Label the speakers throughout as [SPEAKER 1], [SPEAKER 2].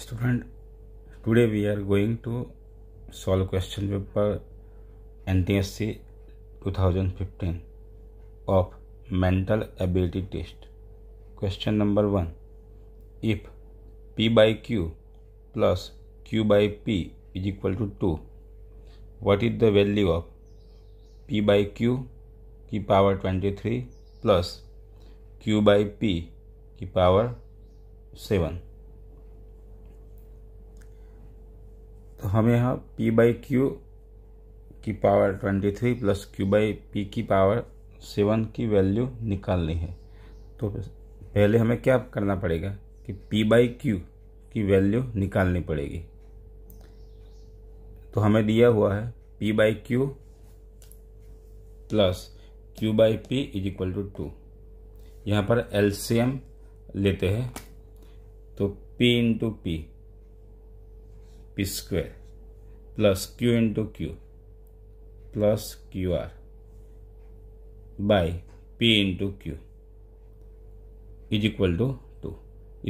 [SPEAKER 1] student today we are going to solve question paper N T S C two thousand fifteen of mental ability test question number one if P by Q plus Q by P is equal to two what is the value of P by Q की power twenty three plus Q by P की power seven तो हमें यहाँ P by Q की power twenty three plus Q by P की power seven की value निकालनी है तो पहले हमें क्या करना पड़ेगा कि पी बाई क्यू की वैल्यू निकालनी पड़ेगी तो हमें दिया हुआ है P by Q plus Q by P is equal to two यहाँ पर एल लेते हैं तो P into P P square plus Q into Q plus Q R by P into Q is equal to two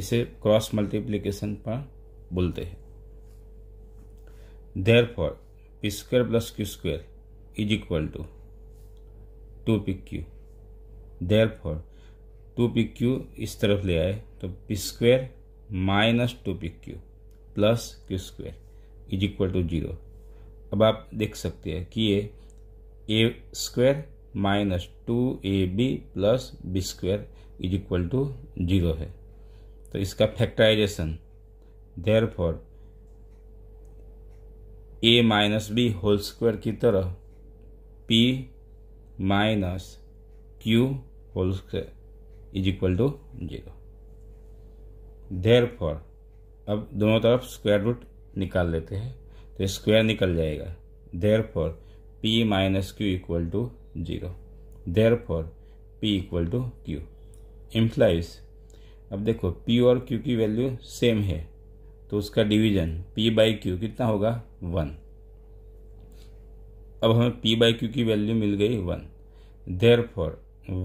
[SPEAKER 1] इसे cross multiplication पर बोलते हैं therefore P square plus Q square is equal to two P Q therefore two P Q इस तरफ ले आए तो P square minus two P Q plus Q square is equal to zero अब आप देख सकते हैं कि ये A square minus two A B plus B square is equal to zero है तो इसका factorisation therefore A minus B whole square की तरह P minus Q whole square is equal to zero therefore अब दोनों तरफ square root निकाल लेते हैं तो स्क्वायर निकल जाएगा therefore P minus Q equal to zero therefore P equal to Q implies अब देखो पी और क्यू की वैल्यू सेम है तो उसका डिवीजन पी बाई क्यू कितना होगा वन अब हमें पी बाई क्यू की वैल्यू मिल गई one therefore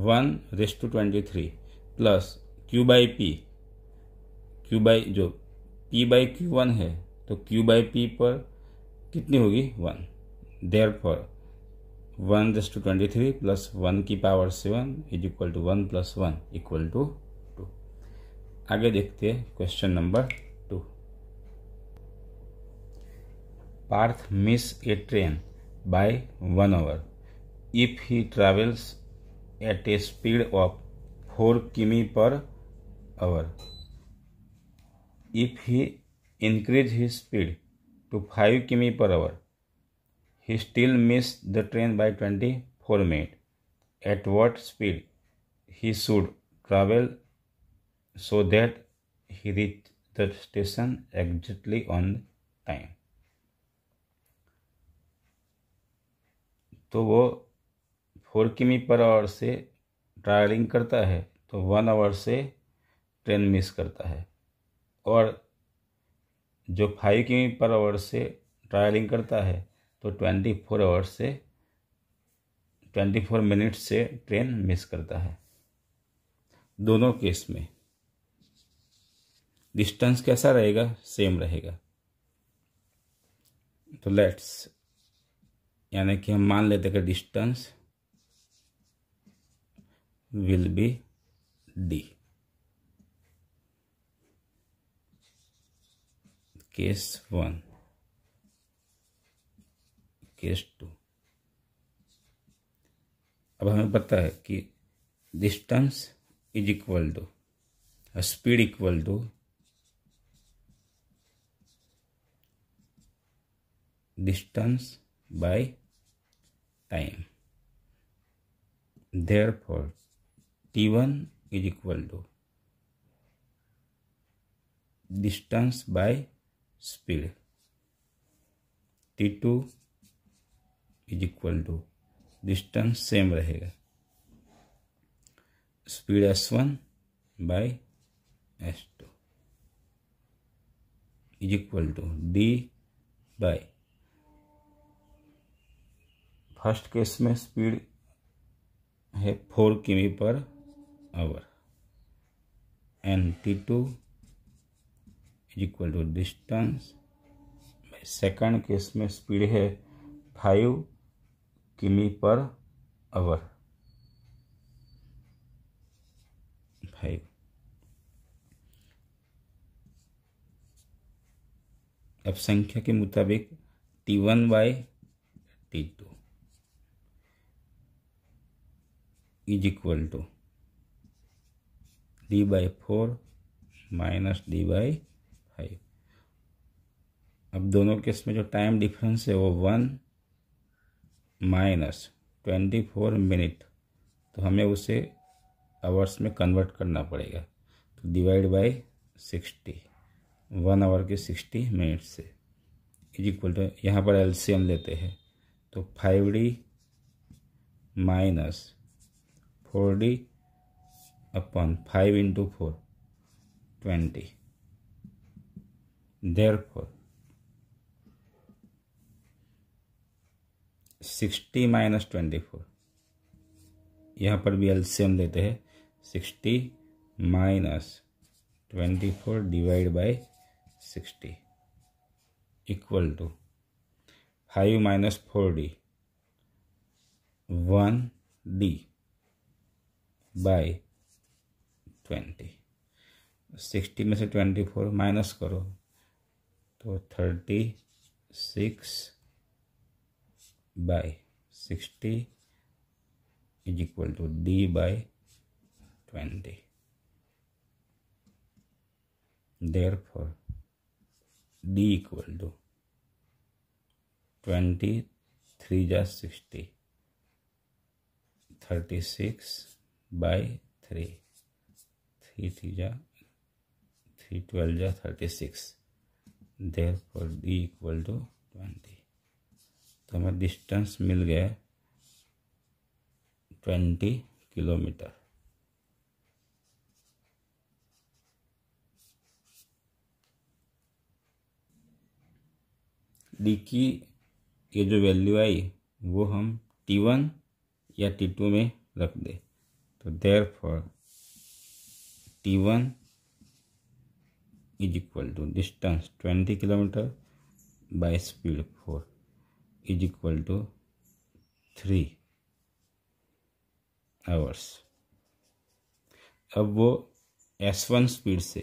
[SPEAKER 1] one rest to twenty three plus Q by P Q by जो पी बाई क्यू वन है तो क्यू बाई पी पर कितनी होगी one therefore one just to twenty three plus one की power seven is equal to one plus one equal to two आगे देखते हैं question number two Parth miss a train bye one hour if he travels at a speed of four km per hour if he increase his speed to five km per hour he still miss the train by twenty four minute at what speed he should travel so that he reach the station exactly on time तो वो four km per our से travelling करता है तो one hour से train miss करता है और जो फाइव की पर आवर से ट्रायलिंग करता है तो ट्वेंटी फोर आवर्स से ट्वेंटी फोर मिनट से ट्रेन मिस करता है दोनों केस में डिस्टेंस कैसा रहेगा सेम रहेगा तो लेट्स यानी कि हम मान लेते कि distance will be D case one case two अब हमें पता है कि distance is equal to speed equal to distance by time T one is equal to distance by speed T two is equal to distance same रहेगा speed S one by S two is equal to D by first case में speed है four km per hour and T two is equal to distance second case में speed है five km per hour five अब संख्या के मुताबिक T one by T two is equal to D by four minus D by है अब दोनों case में जो टाइम डिफरेंस है वो one minus twenty four minute तो हमें उसे आवर्स में कन्वर्ट करना पड़ेगा तो divide by sixty one hour के सिक्सटी मिनट से इज इक्वल टू यहाँ पर एलसीएम लेते हैं तो five D minus four D upon five into four twenty therefore sixty minus twenty four यहाँ पर भी एल्सियम लेते हैं sixty minus twenty four divide by sixty equal to five minus four D one D by twenty sixty में से twenty four minus करो तो thirty six by sixty is equal to D by twenty therefore D equal to twenty three जा sixty thirty six by three three three जा three twelve जा thirty six therefore D equal to twenty तो हमें distance मिल गया twenty kilometre D की ये जो value आई वो हम टी वन या टी टू में रख दें तो therefore T one is equal to distance twenty kilometre by speed four is equal to three hours अब वो एस वन स्पीड से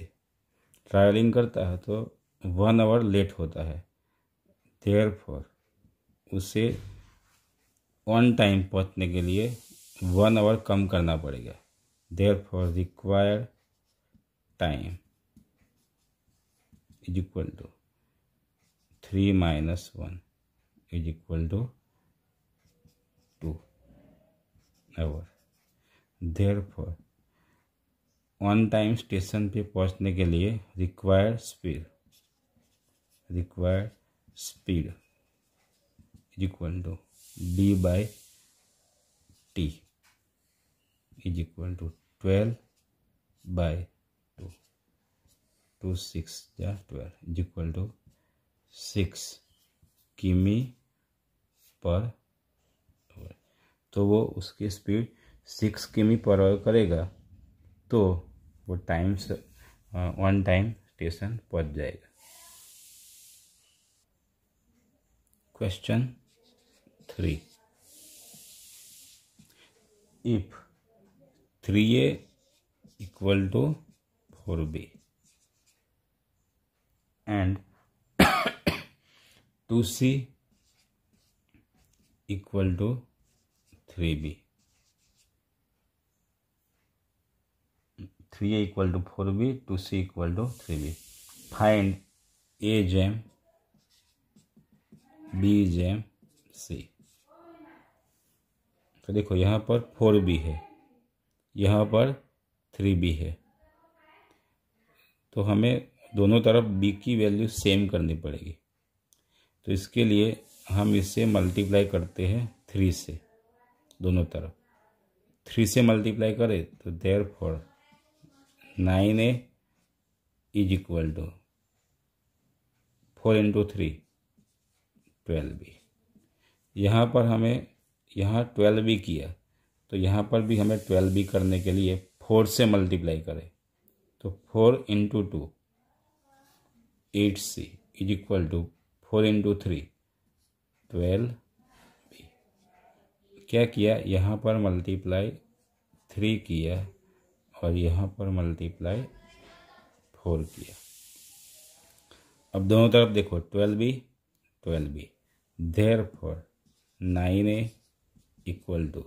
[SPEAKER 1] ट्रैवलिंग करता है तो वन आवर लेट होता है देयर फॉर उसे ऑन टाइम पहुंचने के लिए वन आवर कम करना पड़ेगा therefore required time is equal to three minus one is equal to two hour therefore one time station पे पहुंचने के लिए required speed required speed is equal to D by T is equal to twelve by two six या twelve is equal to six km per तो वो उसकी speed six km per our करेगा तो वो टाइम से वन टाइम स्टेशन पहुंच जाएगा question three if three A equal to four B and two C equal to three B three A equal to four B two C equal to three B find A gem B gem C तो देखो यहाँ पर four B है यहाँ पर three B है तो हमें दोनों तरफ b की वैल्यू सेम करनी पड़ेगी तो इसके लिए हम इसे मल्टीप्लाई करते हैं थ्री से दोनों तरफ थ्री से मल्टीप्लाई करें तो therefore nine A is equal to four into three twelve B यहाँ पर हमें यहाँ ट्वेल्व बी किया तो यहाँ पर भी हमें ट्वेल्व बी करने के लिए फोर से मल्टीप्लाई करें तो four into two eight C is equal to four into three twelve B क्या किया यहाँ पर मल्टीप्लाई थ्री किया और यहाँ पर मल्टीप्लाई फोर किया अब दोनों तरफ देखो twelve B twelve B therefore nine A equal to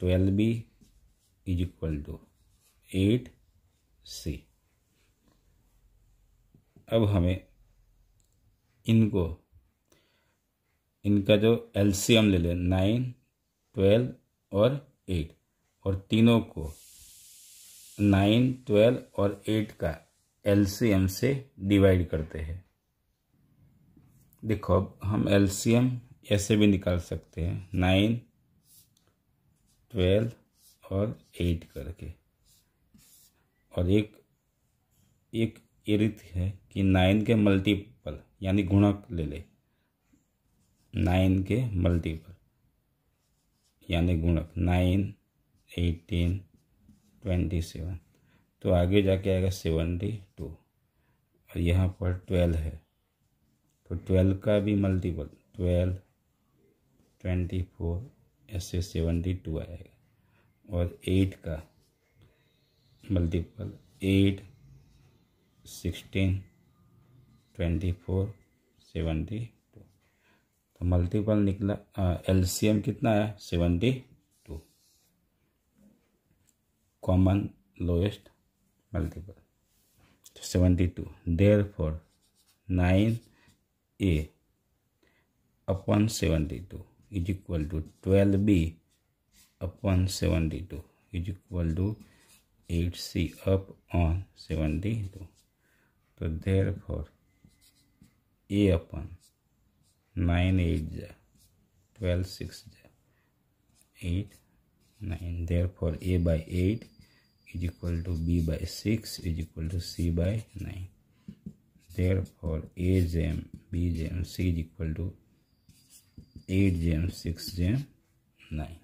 [SPEAKER 1] twelve B is equal to eight C अब हमें इनको इनका जो एल्सीयम ले लें नाइन ट्वेल्व और एट और तीनों को नाइन ट्वेल्व और एट का एलसीएम से डिवाइड करते हैं देखो अब हम एल्सीयम ऐसे भी निकाल सकते हैं नाइन ट्वेल्व और एट करके और एक एक ये रीति है कि नाइन के मल्टीपल यानी गुणक ले ले नाइन के मल्टीपल यानी गुणक नाइन एटीन ट्वेंटी सेवन तो आगे जाके आएगा सेवेंटी टू और यहाँ पर ट्वेल्व है तो ट्वेल्व का भी मल्टीपल ट्वेल्व ट्वेंटी फोर ऐसे सेवेंटी टू आएगा और एट का multiple eight sixteen twenty four seventy two तो मल्टीपल निकला एलसीएम कितना है seventy two common lowest multiple seventy two therefore nine A upon seventy two is equal to twelve B upon seventy two is equal to eight C upon seventy two तो therefore A upon nine eight जा twelve six जा eight nine therefore A by eight is equal to B by six is equal to C by nine therefore A gem B gem C is equal to eight gem six gem nine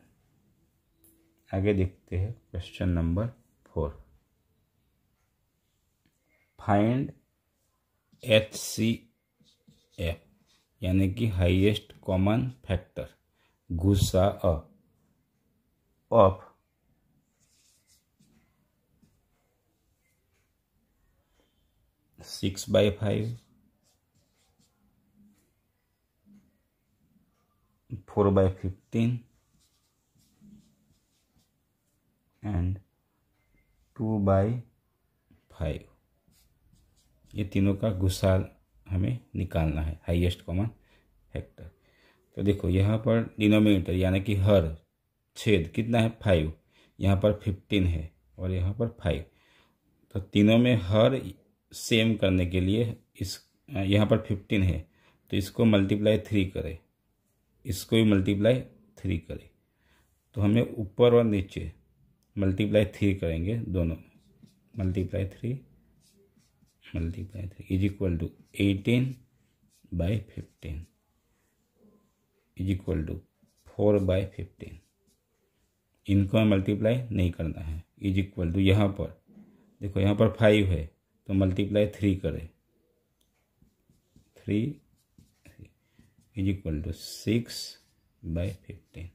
[SPEAKER 1] आगे देखते हैं question number four find H C F यानी कि highest common factor गुस्सा of six by five four by fifteen and two by five ये तीनों का गुस्सा हमें निकालना है हाईएस्ट कॉमन फैक्टर तो देखो यहाँ पर डिनोमिनेटर यानी कि हर छेद कितना है फाइव यहाँ पर फिफ्टीन है और यहाँ पर फाइव तो तीनों में हर सेम करने के लिए इस यहाँ पर फिफ्टीन है तो इसको मल्टीप्लाई थ्री करें इसको भी मल्टीप्लाई थ्री करें तो हमें ऊपर और नीचे मल्टीप्लाई थ्री करेंगे दोनों multiply three multiply three is equal to eighteen by fifteen is equal to four by fifteen इनको मल्टीप्लाई नहीं करना है इज इक्वल टू यहाँ पर देखो यहाँ पर फाइव है तो मल्टीप्लाई थ्री करें three is equal to six by fifteen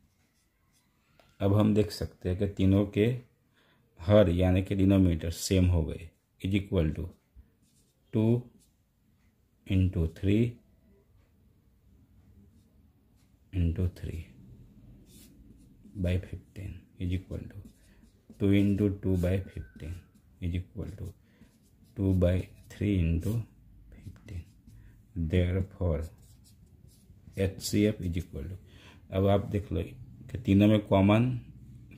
[SPEAKER 1] अब हम देख सकते हैं कि तीनों के हर यानी कि डिनोमीटर सेम हो गए is equal to two into three into three by fifteen is equal to two into two by fifteen is equal to two by three into fifteen therefore H C F is equal to अब आप देख लो कि तीनों में common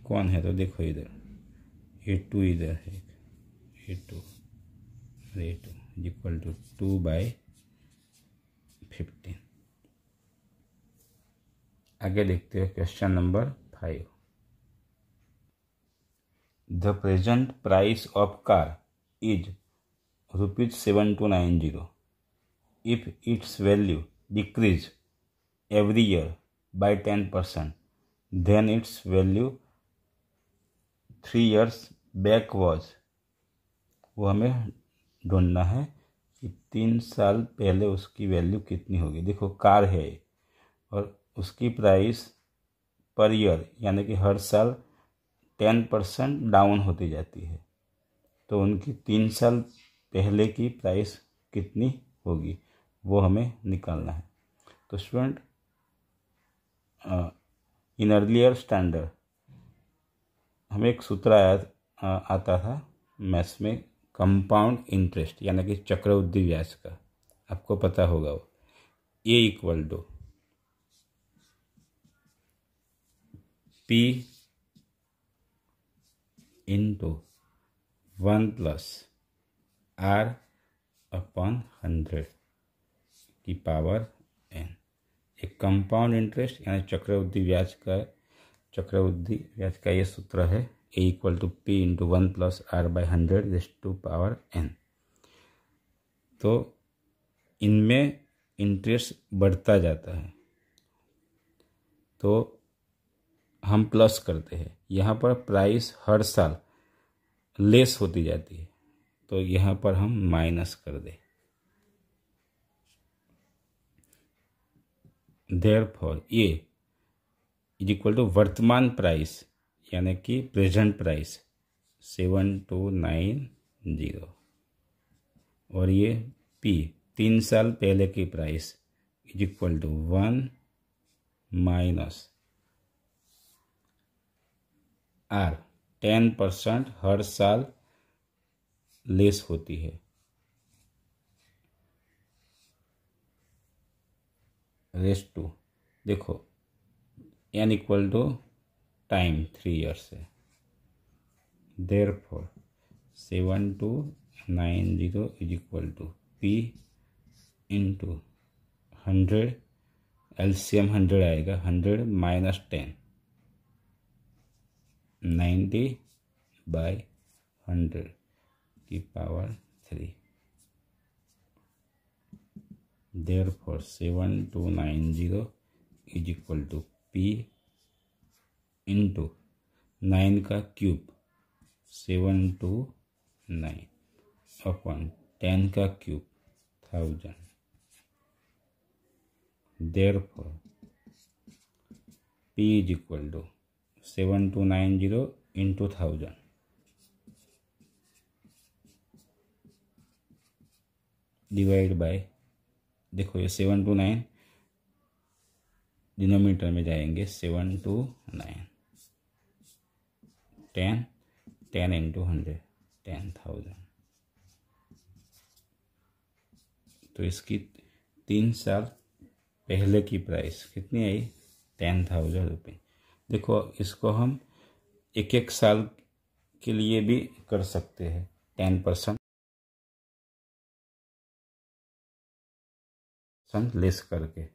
[SPEAKER 1] कौन है तो देखो इधर ए टू इधर है A two A two is equal to two by fifteen आगे देखते हैं question number five the present price of car is rupees seven two nine zero if its value decrease every year by ten percent then its value three years back was वो हमें ढूंढना है कि तीन साल पहले उसकी वैल्यू कितनी होगी देखो कार है और उसकी प्राइस पर ईयर यानी कि हर साल टेन परसेंट डाउन होती जाती है तो उनकी तीन साल पहले की प्राइस कितनी होगी वो हमें निकालना है तो स्टूडेंट इन अर्लियर स्टैंडर्ड हमें एक सूत्र आया आ, आता था मैथ्स में कंपाउंड इंटरेस्ट यानी कि चक्रवृद्धि व्यास का आपको पता होगा वो A equal to P into one plus R upon hundred की पावर एन एक कंपाउंड इंटरेस्ट यानी चक्रवृद्धि व्याज का चक्रवृद्धि व्याज का ये सूत्र है a equal to p into one plus R by hundred is to power N तो इनमें इंटरेस्ट बढ़ता जाता है तो हम प्लस करते हैं यहाँ पर प्राइस हर साल लेस होती जाती है तो यहाँ पर हम माइनस कर दें there for A is equal to वर्तमान प्राइस यानी कि present price seven two nine zero और ये पी तीन साल पहले की price is equal to one minus R ten percent हर साल लेस होती है रेस्ट टू देखो N equal to time three years है there four seven two nine zero is equal to P into hundred L C M hundred आएगा hundred minus ten ninety by hundred की power three there four seven two nine zero is equal to P into nine का cube seven two nine upon ten का cube thousand there four P is equal to seven two nine zero into thousand divide by देखो ये seven two nine denominator में जाएंगे seven two nine ten ten into hundred ten thousand तो इसकी तीन साल पहले की प्राइस कितनी आई टेन थाउजेंड रुपये देखो इसको हम एक एक साल के लिए भी कर सकते हैं टेन परसेंट लेस करके